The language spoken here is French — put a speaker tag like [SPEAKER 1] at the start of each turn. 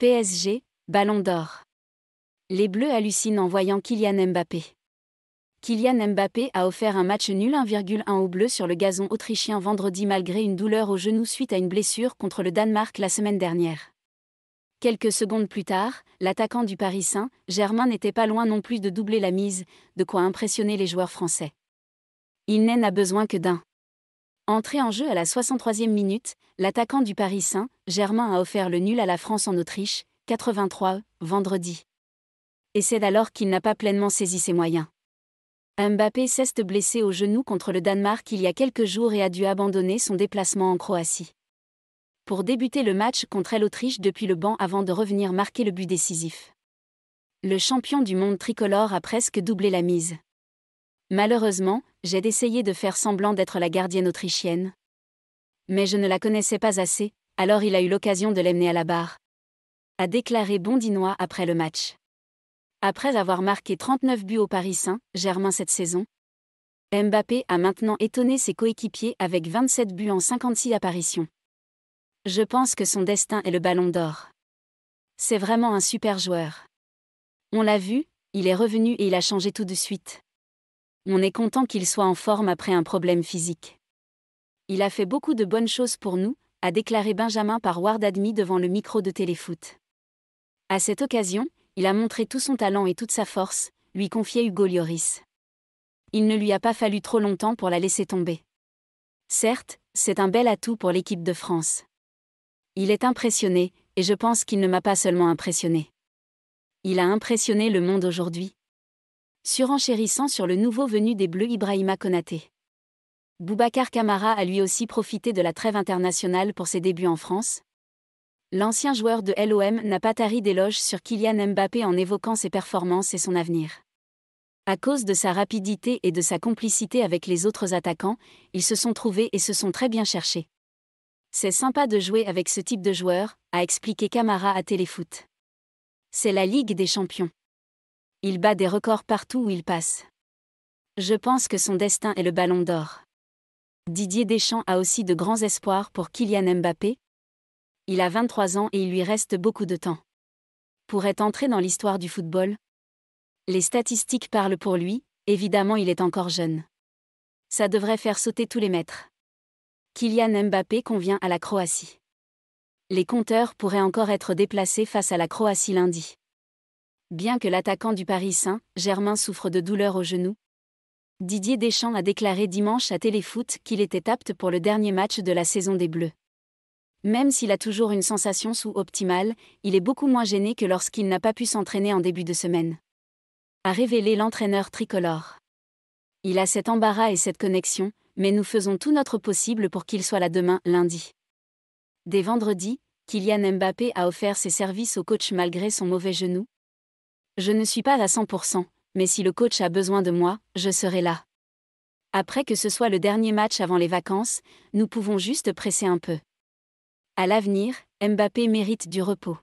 [SPEAKER 1] PSG, Ballon d'or. Les Bleus hallucinent en voyant Kylian Mbappé. Kylian Mbappé a offert un match nul 1,1 au bleu sur le gazon autrichien vendredi malgré une douleur au genou suite à une blessure contre le Danemark la semaine dernière. Quelques secondes plus tard, l'attaquant du Paris Saint-Germain n'était pas loin non plus de doubler la mise, de quoi impressionner les joueurs français. Il n'en a besoin que d'un. Entré en jeu à la 63e minute, l'attaquant du Paris Saint-Germain a offert le nul à la France en Autriche, 83, vendredi. Et c'est alors qu'il n'a pas pleinement saisi ses moyens. Mbappé s'est blessé au genou contre le Danemark il y a quelques jours et a dû abandonner son déplacement en Croatie. Pour débuter le match contre l'Autriche depuis le banc avant de revenir marquer le but décisif. Le champion du monde tricolore a presque doublé la mise. Malheureusement, j'ai essayé de faire semblant d'être la gardienne autrichienne. Mais je ne la connaissais pas assez, alors il a eu l'occasion de l'emmener à la barre. A déclaré Bondinois après le match. Après avoir marqué 39 buts au Paris Saint-Germain cette saison, Mbappé a maintenant étonné ses coéquipiers avec 27 buts en 56 apparitions. Je pense que son destin est le ballon d'or. C'est vraiment un super joueur. On l'a vu, il est revenu et il a changé tout de suite. On est content qu'il soit en forme après un problème physique. Il a fait beaucoup de bonnes choses pour nous, a déclaré Benjamin par Ward devant le micro de Téléfoot. À cette occasion, il a montré tout son talent et toute sa force, lui confiait Hugo Lloris. Il ne lui a pas fallu trop longtemps pour la laisser tomber. Certes, c'est un bel atout pour l'équipe de France. Il est impressionné, et je pense qu'il ne m'a pas seulement impressionné. Il a impressionné le monde aujourd'hui surenchérissant sur le nouveau venu des Bleus Ibrahima Konaté. Boubacar Kamara a lui aussi profité de la trêve internationale pour ses débuts en France. L'ancien joueur de LOM n'a pas tari d'éloges sur Kylian Mbappé en évoquant ses performances et son avenir. À cause de sa rapidité et de sa complicité avec les autres attaquants, ils se sont trouvés et se sont très bien cherchés. C'est sympa de jouer avec ce type de joueur, a expliqué Kamara à Téléfoot. C'est la Ligue des Champions. Il bat des records partout où il passe. Je pense que son destin est le ballon d'or. Didier Deschamps a aussi de grands espoirs pour Kylian Mbappé. Il a 23 ans et il lui reste beaucoup de temps. Pourrait entrer dans l'histoire du football, les statistiques parlent pour lui, évidemment il est encore jeune. Ça devrait faire sauter tous les maîtres. Kylian Mbappé convient à la Croatie. Les compteurs pourraient encore être déplacés face à la Croatie lundi. Bien que l'attaquant du Paris Saint-Germain souffre de douleurs au genou, Didier Deschamps a déclaré dimanche à Téléfoot qu'il était apte pour le dernier match de la saison des Bleus. Même s'il a toujours une sensation sous-optimale, il est beaucoup moins gêné que lorsqu'il n'a pas pu s'entraîner en début de semaine. A révélé l'entraîneur tricolore. Il a cet embarras et cette connexion, mais nous faisons tout notre possible pour qu'il soit là demain, lundi. Dès vendredi, Kylian Mbappé a offert ses services au coach malgré son mauvais genou, je ne suis pas à 100%, mais si le coach a besoin de moi, je serai là. Après que ce soit le dernier match avant les vacances, nous pouvons juste presser un peu. À l'avenir, Mbappé mérite du repos.